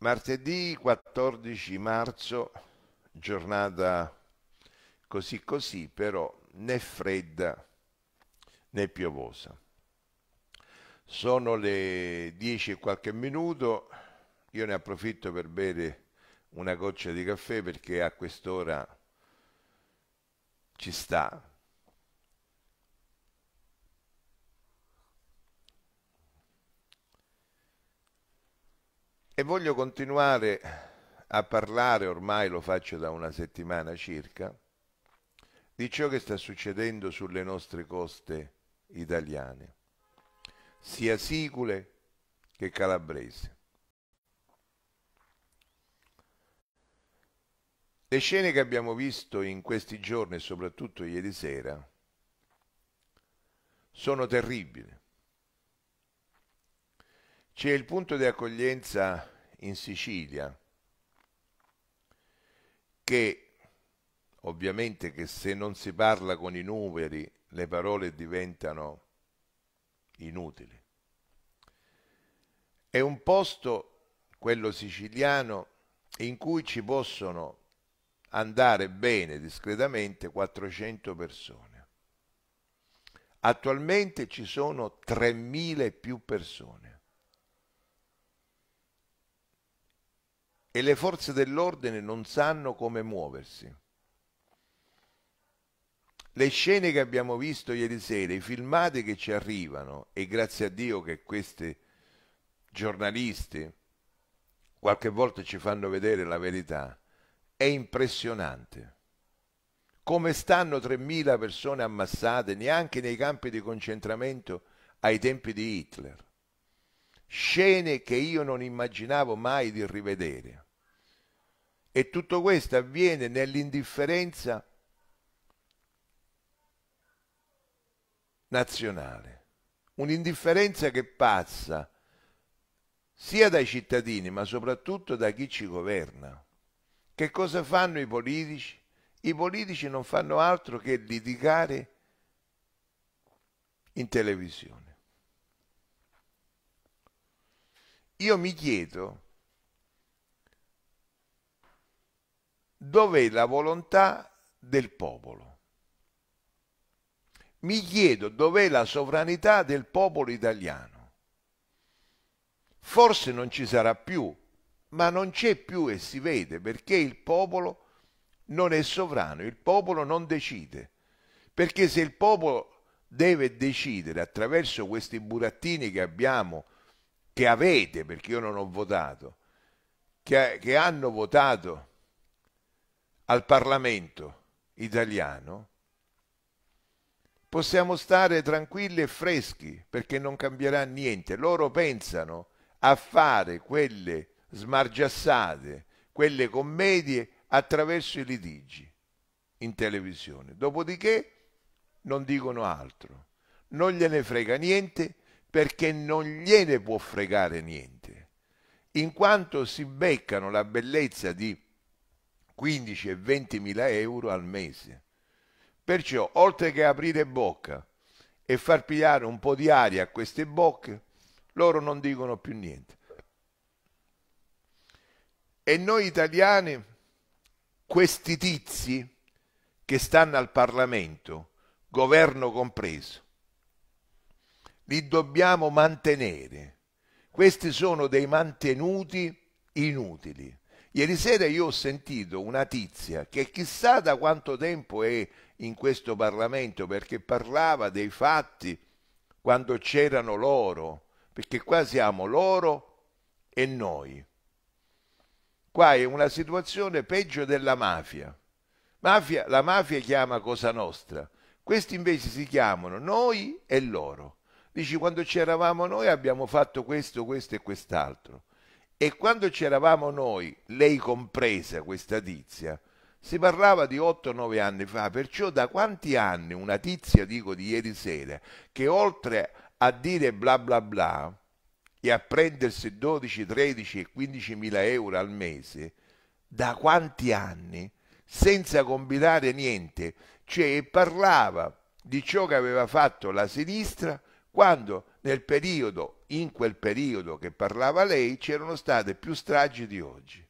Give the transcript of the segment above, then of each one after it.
Martedì 14 marzo, giornata così così, però né fredda né piovosa. Sono le 10 e qualche minuto, io ne approfitto per bere una goccia di caffè perché a quest'ora ci sta, E voglio continuare a parlare, ormai lo faccio da una settimana circa, di ciò che sta succedendo sulle nostre coste italiane, sia sicule che calabrese. Le scene che abbiamo visto in questi giorni, soprattutto ieri sera, sono terribili. C'è il punto di accoglienza in Sicilia che ovviamente che se non si parla con i numeri le parole diventano inutili. È un posto, quello siciliano, in cui ci possono andare bene discretamente 400 persone. Attualmente ci sono 3.000 e più persone e le forze dell'ordine non sanno come muoversi. Le scene che abbiamo visto ieri sera, i filmati che ci arrivano, e grazie a Dio che questi giornalisti qualche volta ci fanno vedere la verità, è impressionante. Come stanno 3.000 persone ammassate neanche nei campi di concentramento ai tempi di Hitler scene che io non immaginavo mai di rivedere. E tutto questo avviene nell'indifferenza nazionale, un'indifferenza che passa sia dai cittadini ma soprattutto da chi ci governa. Che cosa fanno i politici? I politici non fanno altro che litigare in televisione. io mi chiedo dov'è la volontà del popolo. Mi chiedo dov'è la sovranità del popolo italiano. Forse non ci sarà più, ma non c'è più e si vede perché il popolo non è sovrano, il popolo non decide. Perché se il popolo deve decidere attraverso questi burattini che abbiamo, che avete, perché io non ho votato, che, che hanno votato al Parlamento italiano, possiamo stare tranquilli e freschi perché non cambierà niente. Loro pensano a fare quelle smargiassate, quelle commedie attraverso i litigi in televisione. Dopodiché non dicono altro, non gliene frega niente perché non gliene può fregare niente, in quanto si beccano la bellezza di 15 e 20 mila euro al mese. Perciò, oltre che aprire bocca e far pigliare un po' di aria a queste bocche, loro non dicono più niente. E noi italiani, questi tizi che stanno al Parlamento, governo compreso, li dobbiamo mantenere. Questi sono dei mantenuti inutili. Ieri sera io ho sentito una tizia che chissà da quanto tempo è in questo Parlamento perché parlava dei fatti quando c'erano loro, perché qua siamo loro e noi. Qua è una situazione peggio della mafia. mafia la mafia chiama Cosa Nostra, questi invece si chiamano noi e loro. Dici quando c'eravamo noi abbiamo fatto questo, questo e quest'altro. E quando c'eravamo noi, lei compresa questa tizia, si parlava di 8-9 anni fa, perciò da quanti anni una tizia, dico di ieri sera, che oltre a dire bla bla bla e a prendersi 12, 13 e 15 mila euro al mese, da quanti anni, senza combinare niente, cioè parlava di ciò che aveva fatto la sinistra quando nel periodo, in quel periodo che parlava lei, c'erano state più stragi di oggi.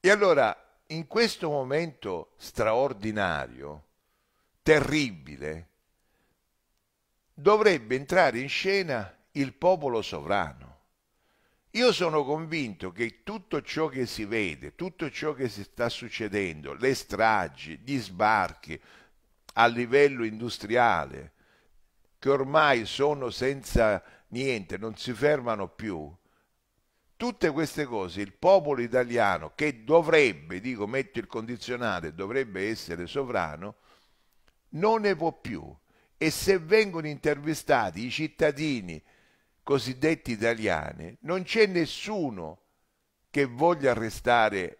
E allora, in questo momento straordinario, terribile, dovrebbe entrare in scena il popolo sovrano. Io sono convinto che tutto ciò che si vede, tutto ciò che si sta succedendo, le stragi, gli sbarchi, a livello industriale, che ormai sono senza niente, non si fermano più, tutte queste cose il popolo italiano, che dovrebbe, dico metto il condizionale, dovrebbe essere sovrano, non ne può più. E se vengono intervistati i cittadini cosiddetti italiani, non c'è nessuno che voglia restare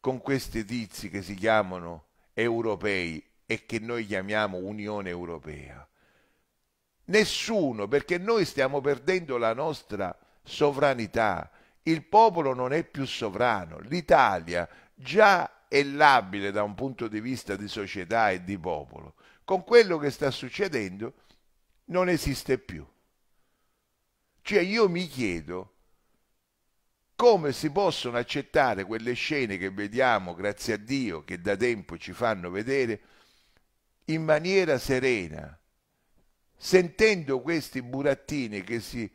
con questi tizi che si chiamano europei e che noi chiamiamo Unione Europea. Nessuno, perché noi stiamo perdendo la nostra sovranità. Il popolo non è più sovrano. L'Italia già è labile da un punto di vista di società e di popolo. Con quello che sta succedendo non esiste più. Cioè io mi chiedo come si possono accettare quelle scene che vediamo, grazie a Dio, che da tempo ci fanno vedere, in maniera serena, sentendo questi burattini che si,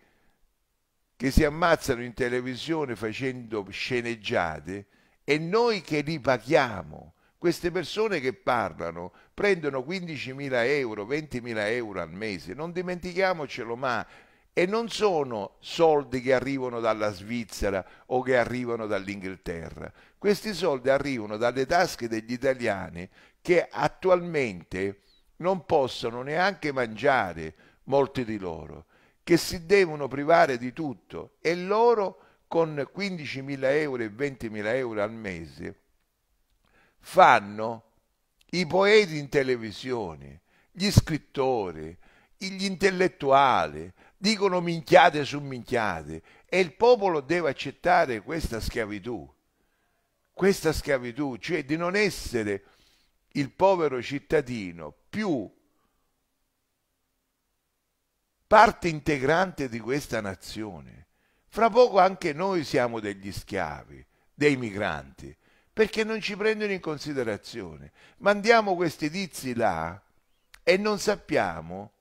che si ammazzano in televisione facendo sceneggiate e noi che li paghiamo. Queste persone che parlano prendono 15.000 euro, 20.000 euro al mese, non dimentichiamocelo mai e non sono soldi che arrivano dalla Svizzera o che arrivano dall'Inghilterra. Questi soldi arrivano dalle tasche degli italiani che attualmente non possono neanche mangiare, molti di loro, che si devono privare di tutto e loro con 15.000 euro e 20.000 euro al mese fanno i poeti in televisione, gli scrittori, gli intellettuali, dicono minchiate su minchiate e il popolo deve accettare questa schiavitù, questa schiavitù, cioè di non essere il povero cittadino più parte integrante di questa nazione. Fra poco anche noi siamo degli schiavi, dei migranti, perché non ci prendono in considerazione. Mandiamo questi tizi là e non sappiamo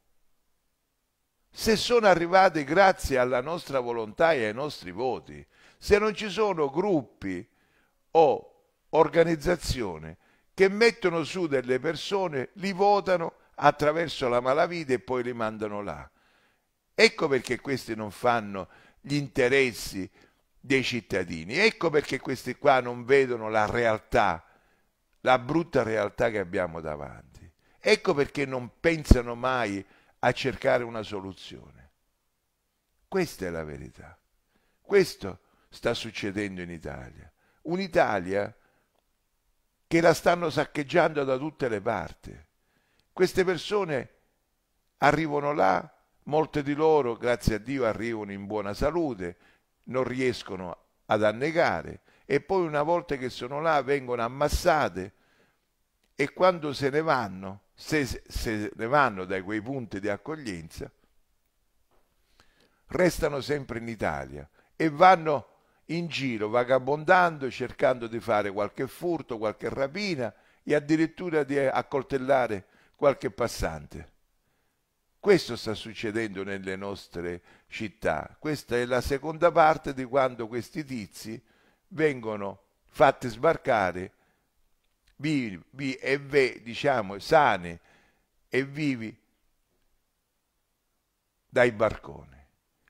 se sono arrivate grazie alla nostra volontà e ai nostri voti, se non ci sono gruppi o organizzazioni che mettono su delle persone, li votano attraverso la malavita e poi li mandano là. Ecco perché questi non fanno gli interessi dei cittadini, ecco perché questi qua non vedono la realtà, la brutta realtà che abbiamo davanti. Ecco perché non pensano mai a a cercare una soluzione. Questa è la verità. Questo sta succedendo in Italia. Un'Italia che la stanno saccheggiando da tutte le parti. Queste persone arrivano là, molte di loro, grazie a Dio, arrivano in buona salute, non riescono ad annegare e poi una volta che sono là vengono ammassate e quando se ne vanno se, se ne vanno dai quei punti di accoglienza, restano sempre in Italia e vanno in giro vagabondando, cercando di fare qualche furto, qualche rapina e addirittura di accoltellare qualche passante. Questo sta succedendo nelle nostre città. Questa è la seconda parte di quando questi tizi vengono fatti sbarcare vivi e ve, diciamo, sane e vivi dai barconi.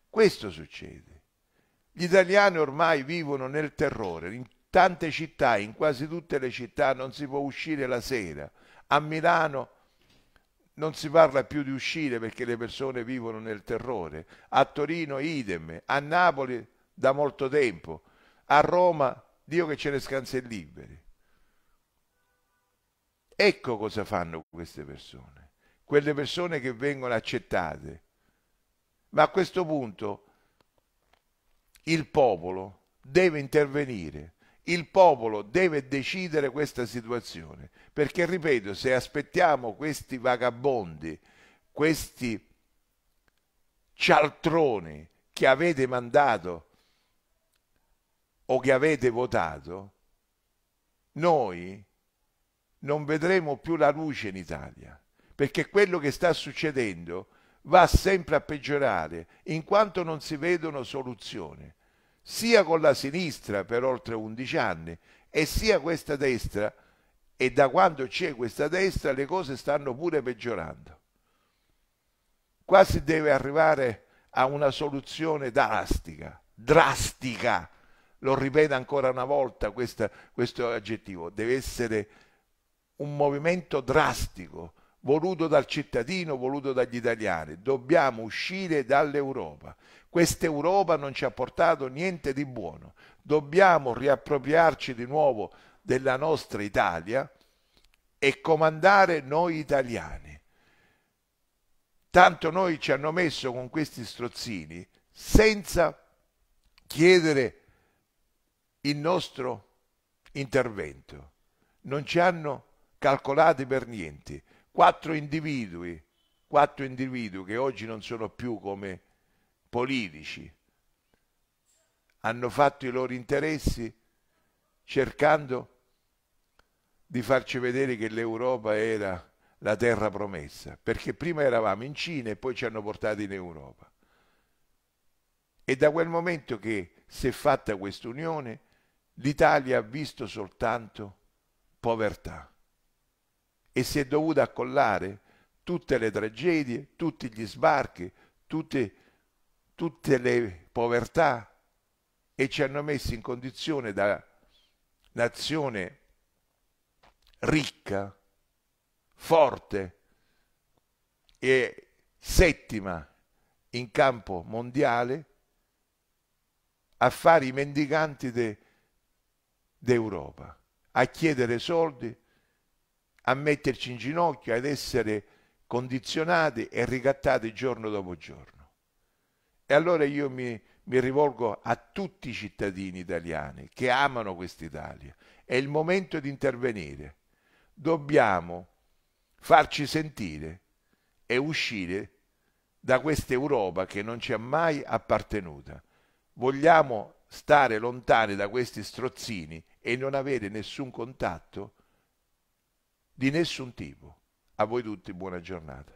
Questo succede. Gli italiani ormai vivono nel terrore, in tante città, in quasi tutte le città non si può uscire la sera. A Milano non si parla più di uscire perché le persone vivono nel terrore. A Torino idem, a Napoli da molto tempo, a Roma Dio che ce ne scansa liberi. Ecco cosa fanno queste persone, quelle persone che vengono accettate. Ma a questo punto il popolo deve intervenire, il popolo deve decidere questa situazione, perché ripeto, se aspettiamo questi vagabondi, questi cialtroni che avete mandato o che avete votato, noi non vedremo più la luce in Italia, perché quello che sta succedendo va sempre a peggiorare, in quanto non si vedono soluzioni, sia con la sinistra per oltre 11 anni, e sia questa destra, e da quando c'è questa destra le cose stanno pure peggiorando. Qua si deve arrivare a una soluzione drastica, drastica, lo ripeto ancora una volta questa, questo aggettivo, deve essere un movimento drastico voluto dal cittadino, voluto dagli italiani. Dobbiamo uscire dall'Europa. Questa Europa non ci ha portato niente di buono. Dobbiamo riappropriarci di nuovo della nostra Italia e comandare noi italiani. Tanto noi ci hanno messo con questi strozzini senza chiedere il nostro intervento. Non ci hanno calcolate per niente. Quattro individui, quattro individui che oggi non sono più come politici, hanno fatto i loro interessi cercando di farci vedere che l'Europa era la terra promessa, perché prima eravamo in Cina e poi ci hanno portati in Europa. E da quel momento che si è fatta questa unione, l'Italia ha visto soltanto povertà e si è dovuta accollare tutte le tragedie, tutti gli sbarchi, tutte, tutte le povertà e ci hanno messo in condizione da nazione ricca, forte e settima in campo mondiale a fare i mendicanti d'Europa, de, a chiedere soldi a metterci in ginocchio, ad essere condizionati e ricattati giorno dopo giorno. E allora io mi, mi rivolgo a tutti i cittadini italiani che amano quest'Italia. È il momento di intervenire. Dobbiamo farci sentire e uscire da questa Europa che non ci ha mai appartenuta. Vogliamo stare lontani da questi strozzini e non avere nessun contatto? di nessun tipo. A voi tutti buona giornata.